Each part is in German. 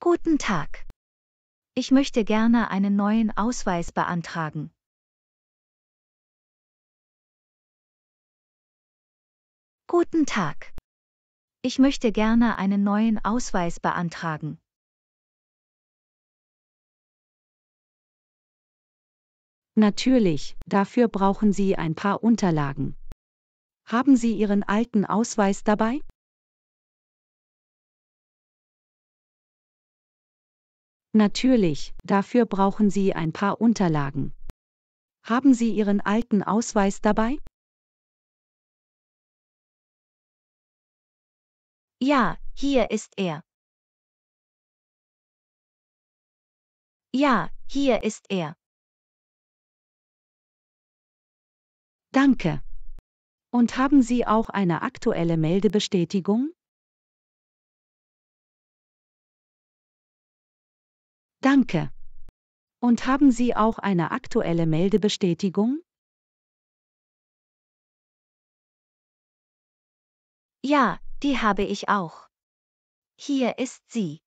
Guten Tag. Ich möchte gerne einen neuen Ausweis beantragen. Guten Tag. Ich möchte gerne einen neuen Ausweis beantragen. Natürlich, dafür brauchen Sie ein paar Unterlagen. Haben Sie Ihren alten Ausweis dabei? Natürlich, dafür brauchen Sie ein paar Unterlagen. Haben Sie Ihren alten Ausweis dabei? Ja, hier ist er. Ja, hier ist er. Danke. Und haben Sie auch eine aktuelle Meldebestätigung? Danke. Und haben Sie auch eine aktuelle Meldebestätigung? Ja, die habe ich auch. Hier ist sie.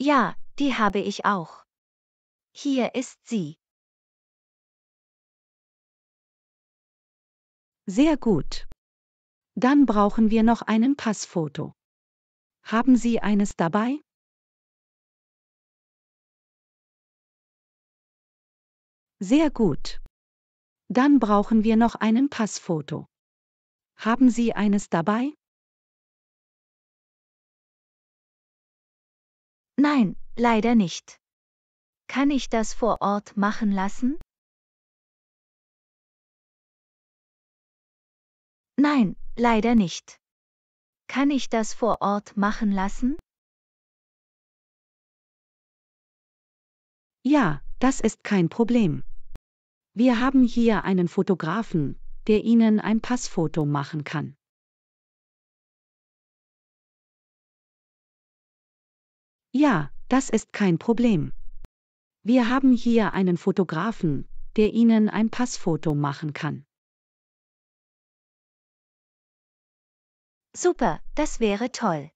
Ja, die habe ich auch. Hier ist sie. Sehr gut. Dann brauchen wir noch einen Passfoto. Haben Sie eines dabei? Sehr gut. Dann brauchen wir noch einen Passfoto. Haben Sie eines dabei? Nein, leider nicht. Kann ich das vor Ort machen lassen? Nein, leider nicht. Kann ich das vor Ort machen lassen? Ja, das ist kein Problem. Wir haben hier einen Fotografen, der Ihnen ein Passfoto machen kann. Ja, das ist kein Problem. Wir haben hier einen Fotografen, der Ihnen ein Passfoto machen kann. Super, das wäre toll.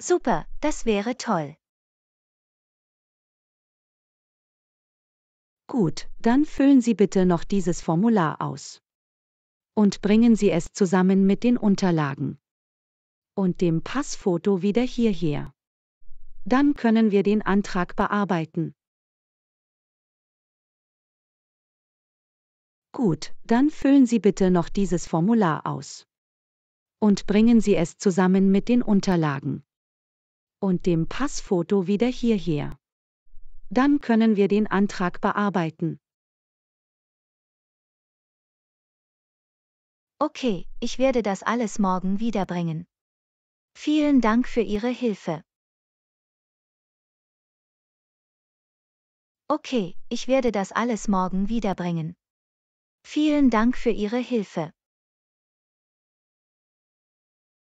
Super, das wäre toll. Gut, dann füllen Sie bitte noch dieses Formular aus. Und bringen Sie es zusammen mit den Unterlagen. Und dem Passfoto wieder hierher. Dann können wir den Antrag bearbeiten. Gut, dann füllen Sie bitte noch dieses Formular aus. Und bringen Sie es zusammen mit den Unterlagen. Und dem Passfoto wieder hierher. Dann können wir den Antrag bearbeiten. Okay, ich werde das alles morgen wiederbringen. Vielen Dank für Ihre Hilfe. Okay, ich werde das alles morgen wiederbringen. Vielen Dank für Ihre Hilfe.